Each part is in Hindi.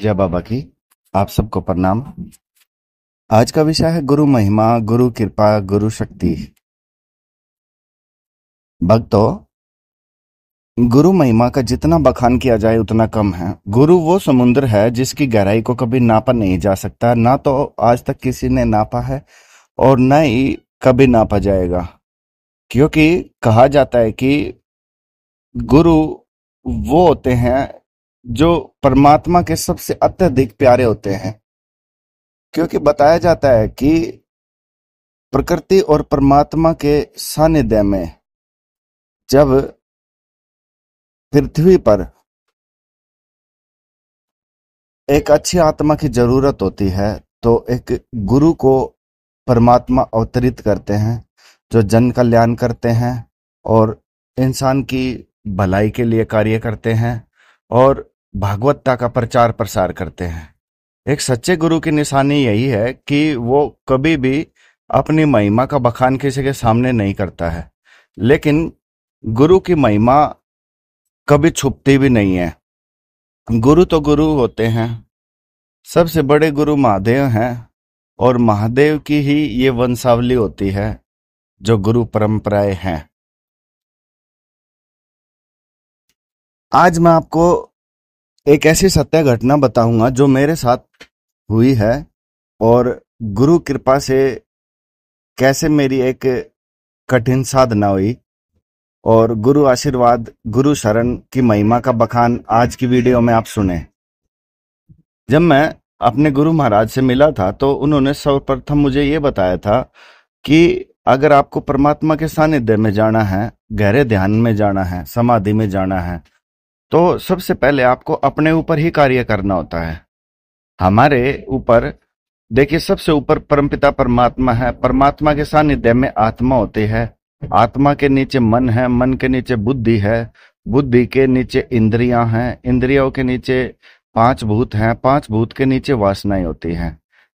जय बाबा की आप सबको प्रणाम आज का विषय है गुरु महिमा गुरु कृपा गुरु शक्ति भक्तों गुरु महिमा का जितना बखान किया जाए उतना कम है गुरु वो समुद्र है जिसकी गहराई को कभी नापा नहीं जा सकता ना तो आज तक किसी ने नापा है और न ही कभी नापा जाएगा क्योंकि कहा जाता है कि गुरु वो होते हैं जो परमात्मा के सबसे अत्यधिक प्यारे होते हैं क्योंकि बताया जाता है कि प्रकृति और परमात्मा के सानिध्य में जब पृथ्वी पर एक अच्छी आत्मा की जरूरत होती है तो एक गुरु को परमात्मा अवतरित करते हैं जो जन कल्याण करते हैं और इंसान की भलाई के लिए कार्य करते हैं और भागवतता का प्रचार प्रसार करते हैं एक सच्चे गुरु की निशानी यही है कि वो कभी भी अपनी महिमा का बखान किसी के सामने नहीं करता है लेकिन गुरु की महिमा कभी छुपती भी नहीं है गुरु तो गुरु होते हैं सबसे बड़े गुरु महादेव हैं और महादेव की ही ये वंशावली होती है जो गुरु परंपराएं हैं आज मैं आपको एक ऐसी सत्य घटना बताऊंगा जो मेरे साथ हुई है और गुरु कृपा से कैसे मेरी एक कठिन साधना हुई और गुरु आशीर्वाद गुरु शरण की महिमा का बखान आज की वीडियो में आप सुने जब मैं अपने गुरु महाराज से मिला था तो उन्होंने सर्वप्रथम मुझे ये बताया था कि अगर आपको परमात्मा के सानिध्य में जाना है गहरे ध्यान में जाना है समाधि में जाना है तो सबसे पहले आपको अपने ऊपर ही कार्य करना होता है हमारे ऊपर देखिए सबसे ऊपर परमपिता परमात्मा है परमात्मा के सानिध्य में आत्मा होती है आत्मा के नीचे मन है मन के नीचे बुद्धि है बुद्धि के नीचे इंद्रियां हैं इंद्रियों के नीचे पांच भूत हैं पांच भूत के नीचे वासनाएं होती हैं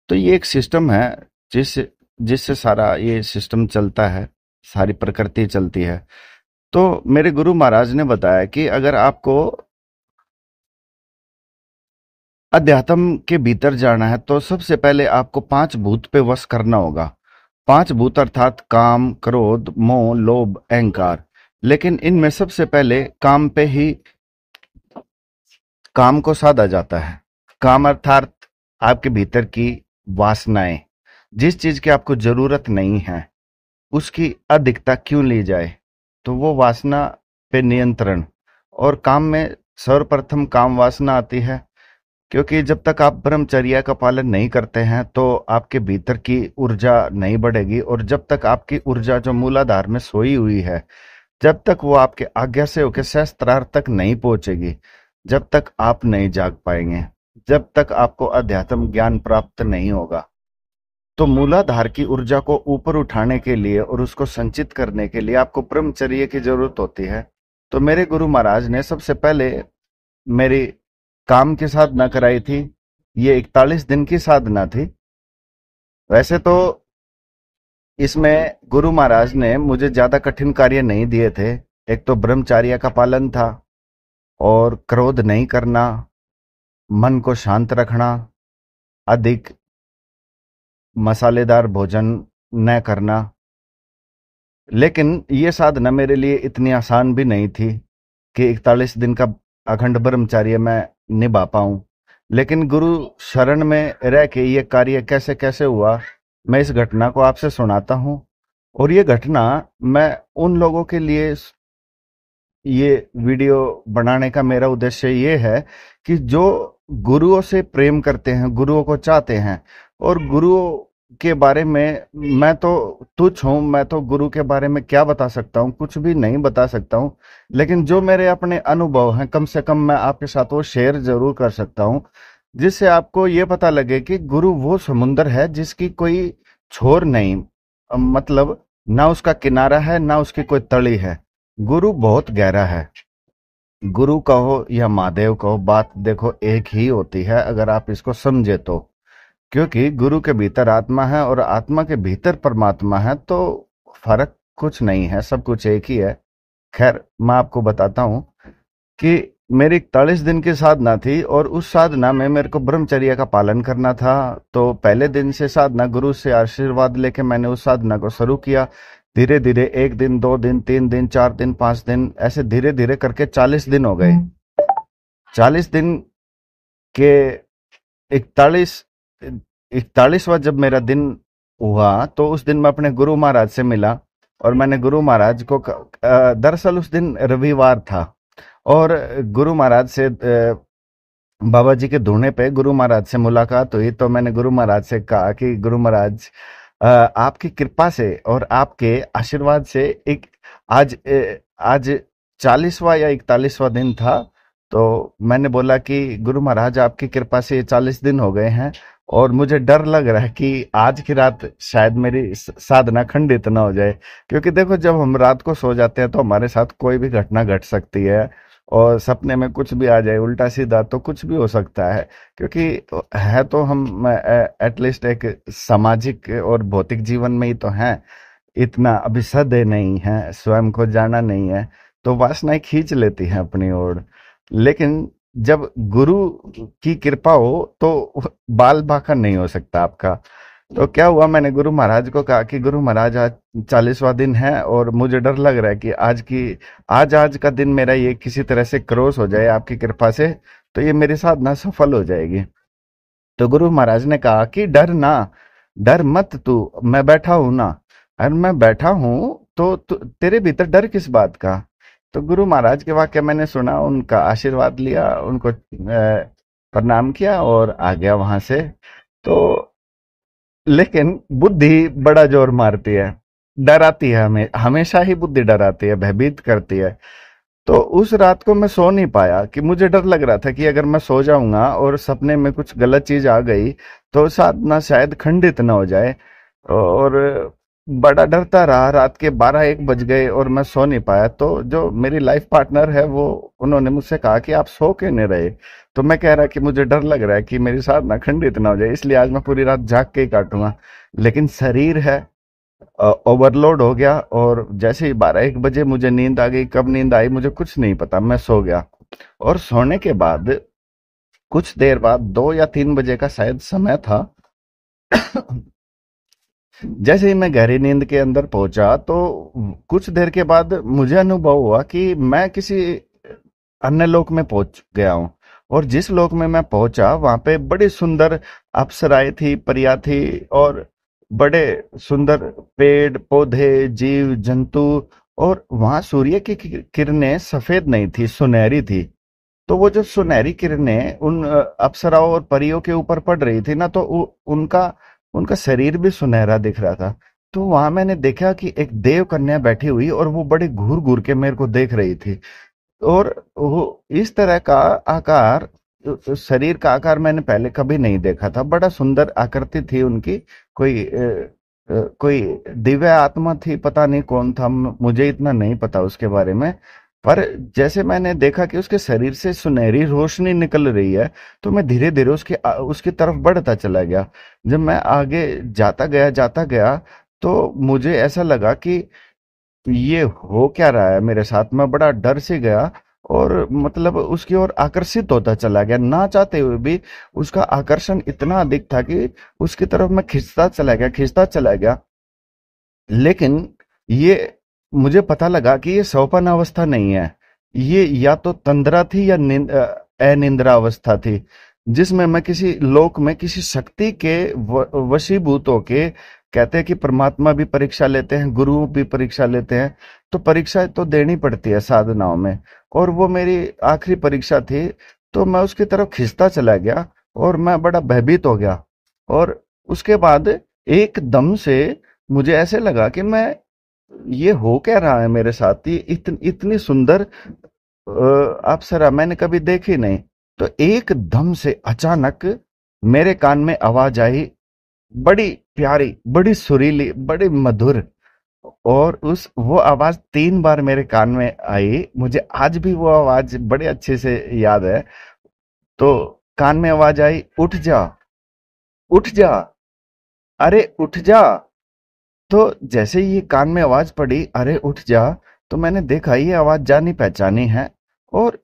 तो ये एक सिस्टम है जिस जिससे सारा ये सिस्टम चलता है सारी प्रकृति चलती है तो मेरे गुरु महाराज ने बताया कि अगर आपको अध्यात्म के भीतर जाना है तो सबसे पहले आपको पांच भूत पे वश करना होगा पांच भूत अर्थात काम क्रोध मोह लोभ अहंकार लेकिन इनमें सबसे पहले काम पे ही काम को साधा जाता है काम अर्थात आपके भीतर की वासनाएं जिस चीज की आपको जरूरत नहीं है उसकी अधिकता क्यों ली जाए तो वो वासना पे नियंत्रण और काम में सर्वप्रथम काम वासना आती है क्योंकि जब तक आप ब्रह्मचर्या का पालन नहीं करते हैं तो आपके भीतर की ऊर्जा नहीं बढ़ेगी और जब तक आपकी ऊर्जा जो मूलाधार में सोई हुई है जब तक वो आपके आज्ञा से होकर सहस्त्रार तक नहीं पहुंचेगी जब तक आप नहीं जाग पाएंगे जब तक आपको अध्यात्म ज्ञान प्राप्त नहीं होगा तो मूलाधार की ऊर्जा को ऊपर उठाने के लिए और उसको संचित करने के लिए आपको ब्रह्मचर्य की जरूरत होती है तो मेरे गुरु महाराज ने सबसे पहले मेरी काम की साधना कराई थी ये इकतालीस दिन की साधना थी वैसे तो इसमें गुरु महाराज ने मुझे ज्यादा कठिन कार्य नहीं दिए थे एक तो ब्रह्मचार्य का पालन था और क्रोध नहीं करना मन को शांत रखना अधिक मसालेदार भोजन न करना लेकिन ये साधना मेरे लिए इतनी आसान भी नहीं थी कि इकतालीस दिन का अखंड ब्रह्मचार्य मैं निभा पाऊं लेकिन गुरु शरण में रह के ये कार्य कैसे कैसे हुआ मैं इस घटना को आपसे सुनाता हूँ और ये घटना मैं उन लोगों के लिए ये वीडियो बनाने का मेरा उद्देश्य ये है कि जो गुरुओं से प्रेम करते हैं गुरुओं को चाहते हैं और गुरुओं के बारे में मैं तो तुच्छ हूँ मैं तो गुरु के बारे में क्या बता सकता हूँ कुछ भी नहीं बता सकता हूँ लेकिन जो मेरे अपने अनुभव हैं कम से कम मैं आपके साथ वो शेयर जरूर कर सकता हूँ जिससे आपको ये पता लगे कि गुरु वो समुन्द्र है जिसकी कोई छोर नहीं मतलब ना उसका किनारा है ना उसकी कोई तड़ी है गुरु बहुत गहरा है गुरु कहो या महादेव कहो बात देखो एक ही होती है अगर आप इसको समझे तो क्योंकि गुरु के भीतर आत्मा है और आत्मा के भीतर परमात्मा है तो फर्क कुछ नहीं है सब कुछ एक ही है खैर मैं आपको बताता हूं कि मेरी इकतालीस दिन की साधना थी और उस साधना में मेरे को ब्रह्मचर्य का पालन करना था तो पहले दिन से साधना गुरु से आशीर्वाद लेके मैंने उस साधना को शुरू किया धीरे धीरे एक दिन दो दिन तीन दिन चार दिन पांच दिन ऐसे धीरे धीरे करके चालीस दिन हो गए हम्म। चालीस दिन के इकतालीस इकतालीसवा जब मेरा दिन हुआ तो उस दिन मैं अपने गुरु महाराज से मिला और मैंने गुरु महाराज को दरअसल उस दिन रविवार था और गुरु महाराज से बाबा जी के धोने पे गुरु महाराज से मुलाकात हुई तो मैंने गुरु महाराज से कहा कि गुरु महाराज आपकी कृपा से और आपके आशीर्वाद से एक आज आज चालीसवा या इकतालीसवा दिन था तो मैंने बोला कि गुरु महाराज आपकी कृपा से चालीस दिन हो गए हैं और मुझे डर लग रहा है कि आज की रात शायद मेरी साधना खंडित ना हो जाए क्योंकि देखो जब हम रात को सो जाते हैं तो हमारे साथ कोई भी घटना घट सकती है और सपने में कुछ भी आ जाए उल्टा सीधा तो कुछ भी हो सकता है क्योंकि तो, है तो हम एटलीस्ट एक सामाजिक और भौतिक जीवन में ही तो हैं इतना अभिसदय नहीं है स्वयं को जाना नहीं है तो वासनाएं खींच लेती हैं अपनी ओर लेकिन जब गुरु की कृपा हो तो बाल भाखन नहीं हो सकता आपका तो हम्म। क्या हुआ मैंने गुरु महाराज को कहा कि गुरु महाराज आज चालीसवा दिन है और मुझे डर लग रहा है कि आज की आज आज का दिन मेरा ये किसी तरह से क्रॉस हो जाए आपकी कृपा से तो ये मेरे साथ ना सफल हो जाएगी तो गुरु महाराज ने कहा कि डर ना डर मत तू मैं बैठा हूं ना अगर मैं बैठा हूं तो तेरे भीतर डर किस बात का तो गुरु महाराज के वाक्य मैंने सुना उनका आशीर्वाद लिया उनको प्रणाम किया और आ गया वहां से तो लेकिन बुद्धि बड़ा जोर मारती है डराती है हमें हमेशा ही बुद्धि डराती है भयभीत करती है तो उस रात को मैं सो नहीं पाया कि मुझे डर लग रहा था कि अगर मैं सो जाऊंगा और सपने में कुछ गलत चीज आ गई तो साधना शायद खंडित ना हो जाए और बड़ा डरता रहा रात के बारह एक बज गए और मैं सो नहीं पाया तो जो मेरी लाइफ पार्टनर है वो उन्होंने मुझसे कहा कि आप सो क्यों नहीं रहे तो मैं कह रहा कि मुझे डर लग रहा है कि मेरी साधना खंडित ना हो जाए इसलिए आज मैं पूरी रात जाग के ही काटूंगा लेकिन शरीर है ओवरलोड हो गया और जैसे ही बारह एक बजे मुझे नींद आ गई कब नींद आई मुझे कुछ नहीं पता मैं सो गया और सोने के बाद कुछ देर बाद दो या तीन बजे का शायद समय था जैसे ही मैं गहरी नींद के अंदर पहुंचा तो कुछ देर के बाद मुझे अनुभव हुआ कि मैं किसी अन्य लोक में पहुंच गया हूं और जिस लोक में मैं पहुंचा वहां पे बड़ी सुंदर अप्सराए थी परिया थी और बड़े सुंदर पेड़ पौधे जीव जंतु और वहां सूर्य की किरणें सफेद नहीं थी सुनहरी थी तो वो जो सुनहरी किरणें उन अप्सराओं और परियों के ऊपर पड़ रही थी ना तो उनका उनका शरीर भी सुनहरा दिख रहा था तो वहां मैंने देखा कि एक देव कन्या बैठी हुई और वो बड़े घूर घूर के मेरे को देख रही थी और वो इस तरह का आकार शरीर का आकार मैंने पहले कभी नहीं देखा था बड़ा सुंदर आकृति थी उनकी कोई कोई दिव्य आत्मा थी पता नहीं कौन था मुझे इतना नहीं पता उसके बारे में पर जैसे मैंने देखा कि उसके शरीर से सुनहरी रोशनी निकल रही है तो मैं धीरे धीरे उसके उसकी तरफ बढ़ता चला गया जब मैं आगे जाता गया जाता गया तो मुझे ऐसा लगा कि ये हो क्या रहा है मेरे साथ मैं बड़ा डर से गया और मतलब उसकी ओर आकर्षित होता चला गया ना चाहते हुए भी उसका आकर्षण इतना अधिक था कि उसकी तरफ मैं खींचता चला गया खींचता चला गया लेकिन ये मुझे पता लगा कि ये सौपन अवस्था नहीं है ये या तो तंद्रा थी या अनिंद्रा अवस्था थी जिसमें मैं किसी लोक में किसी शक्ति के वशीभूत होके कहते हैं कि परमात्मा भी परीक्षा लेते हैं गुरु भी परीक्षा लेते हैं तो परीक्षा तो देनी पड़ती है साधनाओं में और वो मेरी आखिरी परीक्षा थी तो मैं उसकी तरफ खिंचता चला गया और मैं बड़ा भयभीत हो गया और उसके बाद एकदम से मुझे ऐसे लगा कि मैं ये हो क्या रहा है मेरे साथ ये इतन, इतनी सुंदर सरा मैंने कभी देखी नहीं तो एक दम से अचानक मेरे कान में आवाज आई बड़ी प्यारी बड़ी सुरीली बड़ी मधुर और उस वो आवाज तीन बार मेरे कान में आई मुझे आज भी वो आवाज बड़े अच्छे से याद है तो कान में आवाज आई उठ जा उठ जा अरे उठ जा तो जैसे ही कान में आवाज़ पड़ी अरे उठ जा तो मैंने देखा ये आवाज़ जानी पहचानी है और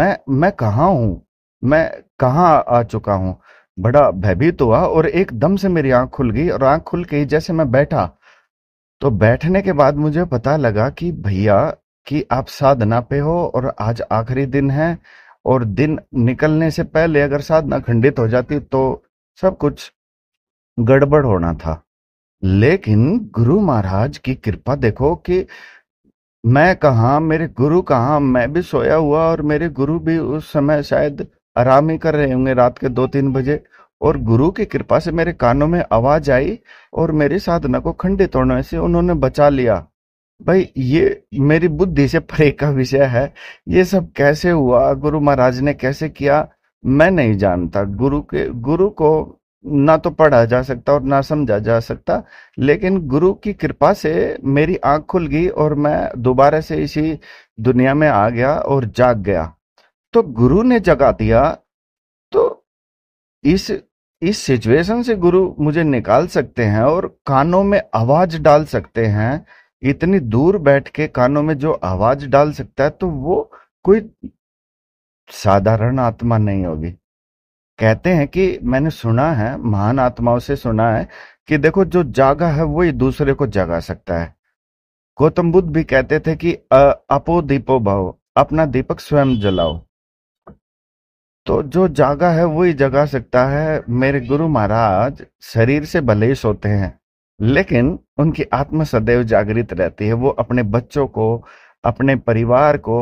मैं मैं कहा हूं मैं कहाँ आ चुका हूं बड़ा भयभीत हुआ और एकदम से मेरी आंख खुल गई और आंख खुल गई जैसे मैं बैठा तो बैठने के बाद मुझे पता लगा कि भैया कि आप साधना पे हो और आज आखिरी दिन है और दिन निकलने से पहले अगर साधना खंडित हो जाती तो सब कुछ गड़बड़ होना था लेकिन गुरु महाराज की कृपा देखो कि मैं कहा मेरे गुरु कहा मैं भी सोया हुआ और मेरे गुरु भी उस समय शायद आराम ही कर रहे होंगे रात के दो तीन बजे और गुरु की कृपा से मेरे कानों में आवाज आई और मेरी साधना को खंडित होने से उन्होंने बचा लिया भाई ये मेरी बुद्धि से परे का विषय है ये सब कैसे हुआ गुरु महाराज ने कैसे किया मैं नहीं जानता गुरु के गुरु को ना तो पढ़ा जा सकता और ना समझा जा सकता लेकिन गुरु की कृपा से मेरी आंख खुल गई और मैं दोबारा से इसी दुनिया में आ गया और जाग गया तो गुरु ने जगा दिया तो इस इस सिचुएशन से गुरु मुझे निकाल सकते हैं और कानों में आवाज डाल सकते हैं इतनी दूर बैठ के कानों में जो आवाज डाल सकता है तो वो कोई साधारण आत्मा नहीं होगी कहते हैं कि मैंने सुना है महान आत्माओं से सुना है कि देखो जो जागा है वही दूसरे को जगा सकता है गौतम बुद्ध भी कहते थे कि अपो दीपो भाव अपना दीपक स्वयं जलाओ तो जो जागा है वही जगा सकता है मेरे गुरु महाराज शरीर से भले ही सोते हैं लेकिन उनकी आत्मा सदैव जागृत रहती है वो अपने बच्चों को अपने परिवार को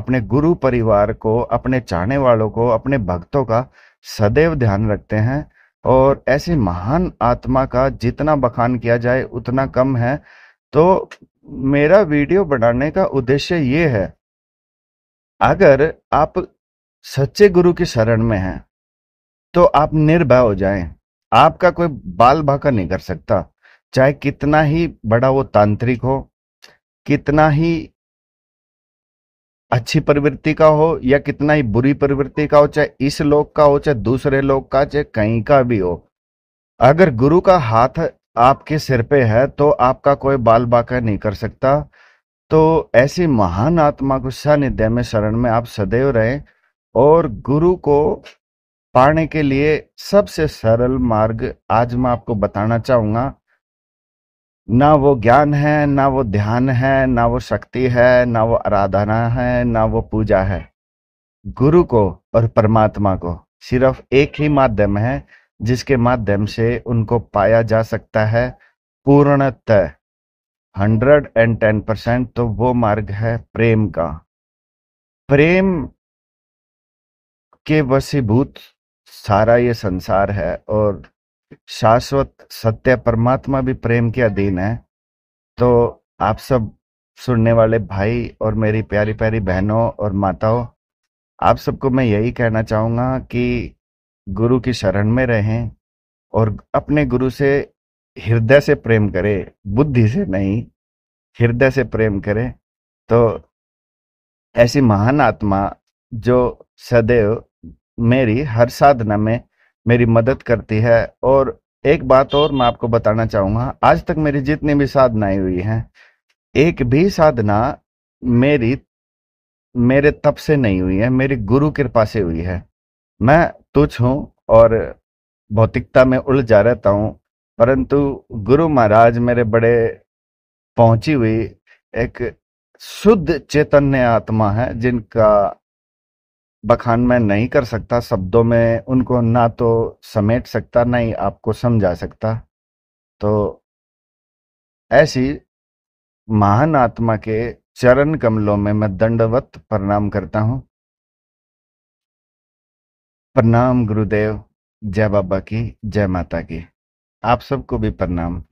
अपने गुरु परिवार को अपने चाहने वालों को अपने भक्तों का सदैव ध्यान रखते हैं और ऐसे महान आत्मा का जितना बखान किया जाए उतना कम है तो मेरा वीडियो बनाने का उद्देश्य ये है अगर आप सच्चे गुरु की शरण में हैं तो आप निर्भय हो जाएं आपका कोई बाल भाका नहीं कर सकता चाहे कितना ही बड़ा वो तांत्रिक हो कितना ही अच्छी प्रवृत्ति का हो या कितना ही बुरी प्रवृत्ति का हो चाहे इस लोक का हो चाहे दूसरे लोक का चाहे कहीं का भी हो अगर गुरु का हाथ आपके सिर पे है तो आपका कोई बाल बाका नहीं कर सकता तो ऐसी महान आत्मा को सानिध्य में शरण में आप सदैव रहें और गुरु को पाने के लिए सबसे सरल मार्ग आज मैं आपको बताना चाहूंगा ना वो ज्ञान है ना वो ध्यान है ना वो शक्ति है ना वो आराधना है ना वो पूजा है गुरु को और परमात्मा को सिर्फ एक ही माध्यम है जिसके माध्यम से उनको पाया जा सकता है पूर्णतः हंड्रेड एंड टेन परसेंट तो वो मार्ग है प्रेम का प्रेम के वसीभूत सारा ये संसार है और शाश्वत सत्य परमात्मा भी प्रेम के अधीन है तो आप सब सुनने वाले भाई और मेरी प्यारी प्यारी बहनों और माताओं आप सबको मैं यही कहना चाहूँगा कि गुरु की शरण में रहें और अपने गुरु से हृदय से प्रेम करें बुद्धि से नहीं हृदय से प्रेम करें तो ऐसी महान आत्मा जो सदैव मेरी हर साधना में मेरी मदद करती है और एक बात और मैं आपको बताना चाहूंगा आज तक मेरी जितनी भी साधनाएं हुई हैं एक भी साधना मेरी मेरे तप से नहीं हुई है मेरी गुरु कृपा से हुई है मैं तुच्छ हूं और भौतिकता में जा रहता हूं परंतु गुरु महाराज मेरे बड़े पहुंची हुई एक शुद्ध चैतन्य आत्मा है जिनका बखान मैं नहीं कर सकता शब्दों में उनको ना तो समेट सकता ना ही आपको समझा सकता तो ऐसी महान आत्मा के चरण कमलों में मैं दंडवत प्रणाम करता हूं प्रणाम गुरुदेव जय बाबा की जय माता की आप सबको भी प्रणाम